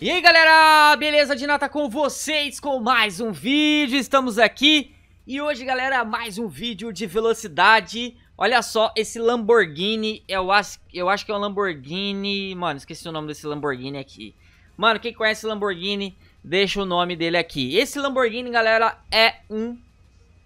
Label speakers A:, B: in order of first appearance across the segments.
A: E aí galera, beleza de nada com vocês com mais um vídeo, estamos aqui E hoje galera, mais um vídeo de velocidade Olha só, esse Lamborghini, eu acho, eu acho que é um Lamborghini... Mano, esqueci o nome desse Lamborghini aqui Mano, quem conhece Lamborghini, deixa o nome dele aqui Esse Lamborghini galera, é um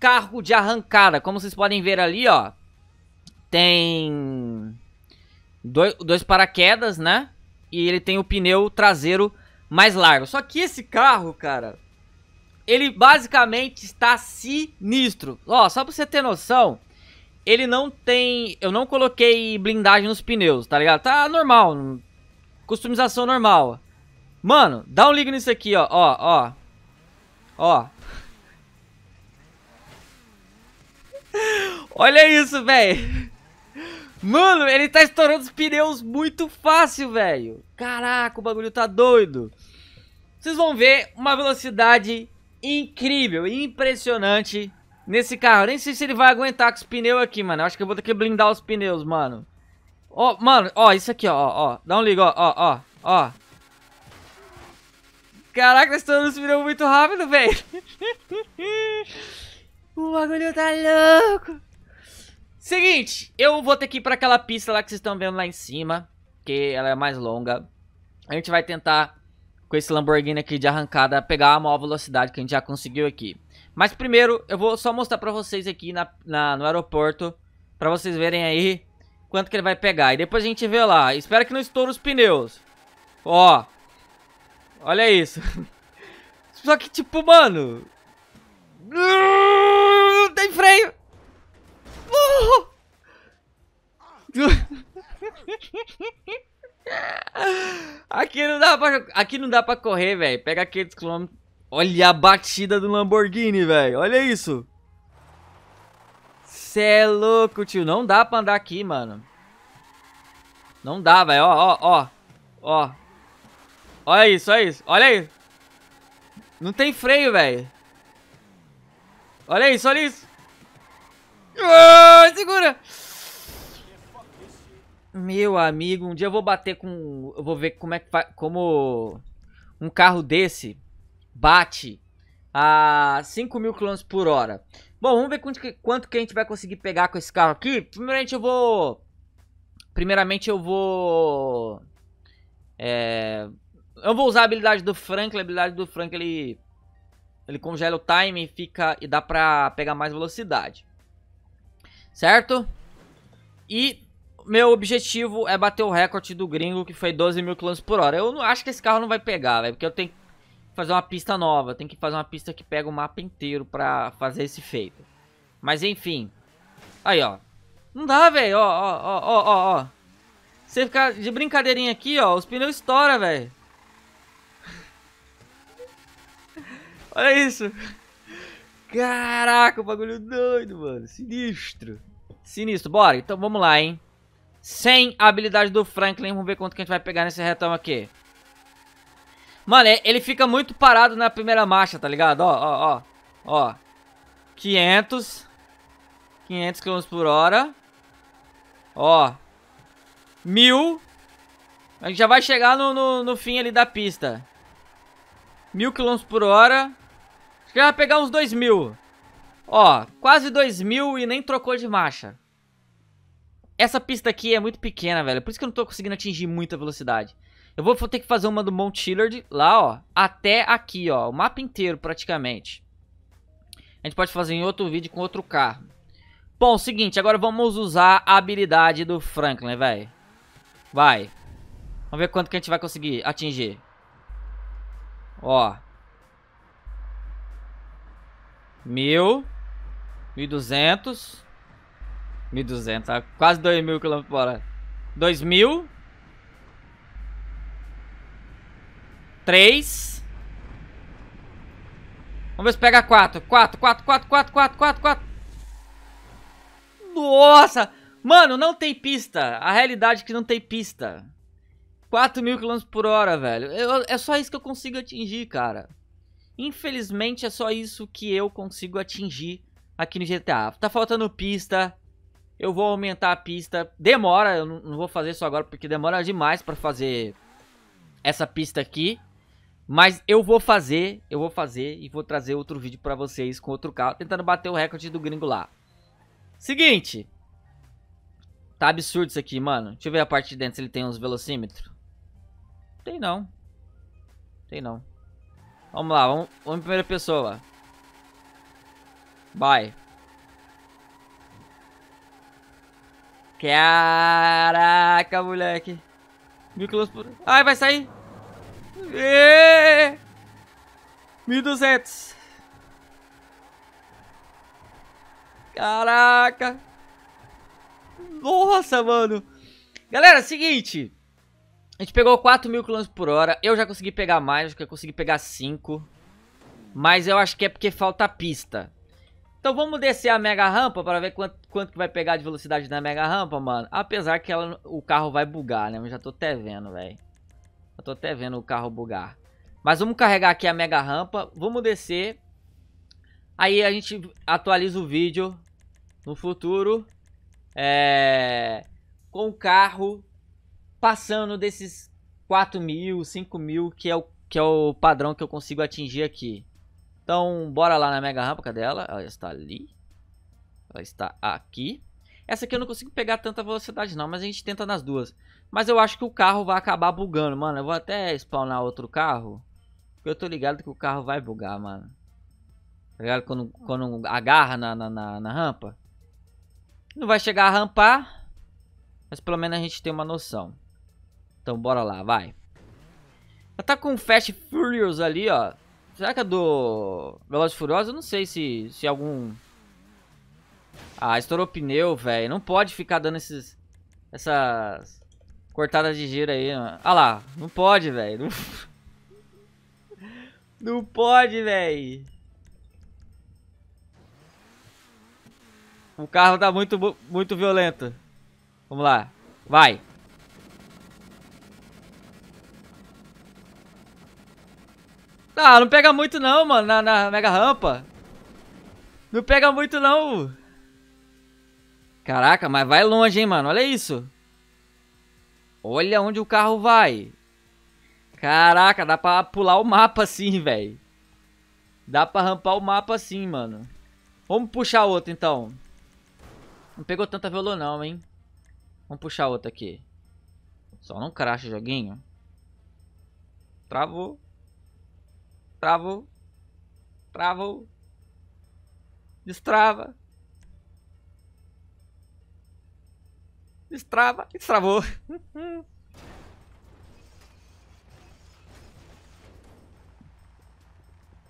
A: carro de arrancada. Como vocês podem ver ali, ó. Tem dois, dois paraquedas, né? E ele tem o pneu traseiro mais largo. Só que esse carro, cara, ele basicamente está sinistro. Ó, só pra você ter noção, ele não tem... Eu não coloquei blindagem nos pneus, tá ligado? Tá normal, customização normal. Mano, dá um ligo nisso aqui, ó, ó, ó. Ó. Olha isso, velho. Mano, ele tá estourando os pneus muito fácil, velho. Caraca, o bagulho tá doido. Vocês vão ver uma velocidade incrível, impressionante nesse carro. nem sei se ele vai aguentar com os pneus aqui, mano. Eu acho que eu vou ter que blindar os pneus, mano. Ó, oh, mano, ó, oh, isso aqui, ó, ó, ó. Dá um ligo, ó, ó, ó, ó. Caraca, tá estourando os pneus muito rápido, velho. O bagulho tá louco. Seguinte, eu vou ter que ir pra aquela pista lá que vocês estão vendo lá em cima. Que ela é mais longa. A gente vai tentar, com esse Lamborghini aqui de arrancada, pegar a maior velocidade que a gente já conseguiu aqui. Mas primeiro, eu vou só mostrar pra vocês aqui na, na no aeroporto. Pra vocês verem aí quanto que ele vai pegar. E depois a gente vê lá. Espero que não estoure os pneus. Ó. Olha isso. Só que, tipo, mano tem freio! aqui não dá pra, aqui não dá pra correr, velho. Pega aqueles quilômetros. Olha a batida do Lamborghini, velho. Olha isso. Cê é louco, tio. Não dá pra andar aqui, mano. Não dá, velho. Ó, ó, ó. Ó. Olha isso, olha isso. Olha isso. Não tem freio, velho. Olha isso, olha isso. Ah, segura! Meu amigo, um dia eu vou bater com... Eu vou ver como é que Como um carro desse bate a 5 mil km por hora. Bom, vamos ver quanto que, quanto que a gente vai conseguir pegar com esse carro aqui. Primeiramente eu vou... Primeiramente eu vou... É... Eu vou usar a habilidade do Frank. A habilidade do Frank, ele... Ele congela o time e fica... E dá pra pegar mais velocidade certo? E meu objetivo é bater o recorde do gringo, que foi 12 mil km por hora. Eu não acho que esse carro não vai pegar, velho, porque eu tenho que fazer uma pista nova. Tem que fazer uma pista que pega o mapa inteiro pra fazer esse feito. Mas enfim. Aí, ó. Não dá, velho. Ó, ó, ó, ó, ó. Você ficar de brincadeirinha aqui, ó. Os pneus estouram, velho. Olha isso. Caraca, o bagulho doido, mano. Sinistro. Sinistro. Bora, então vamos lá, hein. Sem a habilidade do Franklin, vamos ver quanto que a gente vai pegar nesse retão aqui. Mano, é, ele fica muito parado na primeira marcha, tá ligado? Ó, ó, ó. Ó. 500. 500 km por hora. Ó. 1000. A gente já vai chegar no, no, no fim ali da pista. 1000 km por hora. Acho que vai pegar uns dois mil. Ó, quase dois mil e nem trocou de marcha. Essa pista aqui é muito pequena, velho. Por isso que eu não tô conseguindo atingir muita velocidade. Eu vou ter que fazer uma do Mount Chillard lá, ó, até aqui, ó, o mapa inteiro praticamente. A gente pode fazer em outro vídeo com outro carro. Bom, seguinte, agora vamos usar a habilidade do Franklin, velho. Vai. Vamos ver quanto que a gente vai conseguir atingir. Ó. Mil. Mil duzentos. Mil duzentos, tá? Quase dois mil quilômetros por hora. Dois mil. Três. Vamos ver se pega quatro. Quatro, quatro, quatro, quatro, quatro, quatro, quatro. Nossa! Mano, não tem pista. A realidade é que não tem pista. quatro mil quilômetros por hora, velho. Eu, é só isso que eu consigo atingir, cara. Infelizmente é só isso que eu consigo atingir aqui no GTA. Tá faltando pista, eu vou aumentar a pista. Demora, eu não vou fazer isso agora porque demora demais pra fazer essa pista aqui. Mas eu vou fazer, eu vou fazer e vou trazer outro vídeo pra vocês com outro carro, tentando bater o recorde do gringo lá. Seguinte. Tá absurdo isso aqui, mano. Deixa eu ver a parte de dentro se ele tem uns velocímetros. Tem não. Tem não. Vamos lá, vamos, vamos em primeira pessoa. Vai. Caraca, moleque. Mil quilômetros por... Ai, vai sair. E... duzentos. Caraca. Nossa, mano. Galera, é seguinte. A gente pegou 4 mil km por hora. Eu já consegui pegar mais, acho que eu consegui pegar 5. Mas eu acho que é porque falta pista. Então vamos descer a mega rampa para ver quanto, quanto que vai pegar de velocidade na mega rampa, mano. Apesar que ela, o carro vai bugar, né? Eu já tô até vendo, velho. Já tô até vendo o carro bugar. Mas vamos carregar aqui a mega rampa. Vamos descer. Aí a gente atualiza o vídeo no futuro. É... Com o carro passando desses 4 mil, 5 mil, que é, o, que é o padrão que eu consigo atingir aqui. Então, bora lá na mega rampa, cadê ela? Ela está ali. Ela está aqui. Essa aqui eu não consigo pegar tanta velocidade não, mas a gente tenta nas duas. Mas eu acho que o carro vai acabar bugando, mano. Eu vou até spawnar outro carro. Porque eu tô ligado que o carro vai bugar, mano. Tá ligado? Quando, quando agarra na, na, na, na rampa. Não vai chegar a rampar. Mas pelo menos a gente tem uma noção. Então bora lá, vai. Ela tá com Fast Furious ali, ó. Será que é do Veloz Furioso? Eu não sei se, se algum... Ah, estourou pneu, velho. Não pode ficar dando esses... Essas... Cortadas de giro aí, ó. Né? Ah lá, não pode, velho. Não... não pode, velho. O carro tá muito, muito violento. Vamos lá. Vai. Ah, não pega muito não, mano, na, na mega rampa. Não pega muito não. Caraca, mas vai longe, hein, mano. Olha isso. Olha onde o carro vai. Caraca, dá pra pular o mapa assim, velho. Dá pra rampar o mapa assim, mano. Vamos puxar outro, então. Não pegou tanta violão, não, hein. Vamos puxar outro aqui. Só não cracha o joguinho. Travou. Travou. Travou. Destrava. Destrava. Destravou.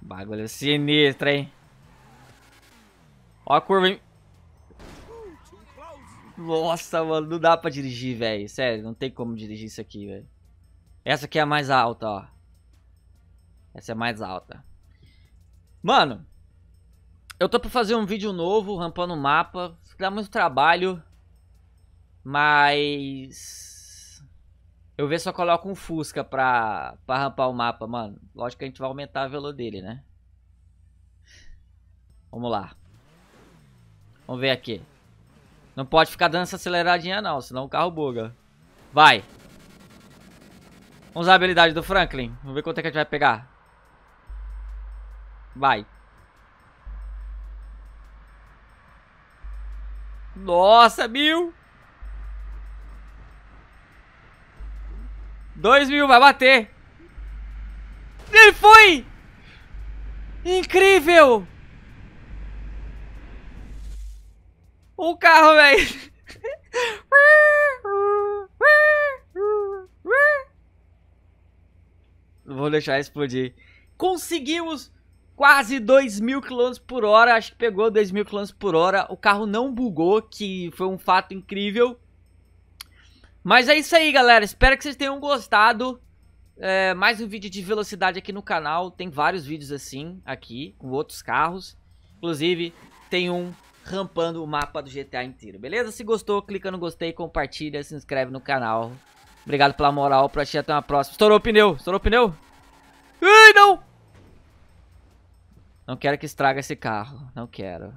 A: Bagulho sinistro, hein? Ó a curva, hein? Nossa, mano, não dá pra dirigir, velho. Sério, não tem como dirigir isso aqui, velho. Essa aqui é a mais alta, ó. Essa é mais alta. Mano, eu tô pra fazer um vídeo novo, rampando o mapa. Dá muito trabalho. Mas... Eu ver se eu coloco um Fusca pra, pra rampar o mapa, mano. Lógico que a gente vai aumentar a velo dele, né? Vamos lá. Vamos ver aqui. Não pode ficar dando essa aceleradinha não, senão o carro buga. Vai. Vamos usar a habilidade do Franklin. Vamos ver quanto é que a gente vai pegar. Vai. Nossa, mil. Dois mil, vai bater. Ele foi! Incrível! O carro, velho. Vou deixar explodir. Conseguimos quase 2 mil km por hora, acho que pegou 2 mil km por hora. O carro não bugou, que foi um fato incrível. Mas é isso aí, galera. Espero que vocês tenham gostado. É, mais um vídeo de velocidade aqui no canal. Tem vários vídeos assim, aqui, com outros carros. Inclusive, tem um rampando o mapa do GTA inteiro, beleza? Se gostou, clica no gostei, compartilha, se inscreve no canal. Obrigado pela moral, pra ti até uma próxima. Estourou o pneu, estourou o pneu? Ai, não! Não quero que estrague esse carro. Não quero.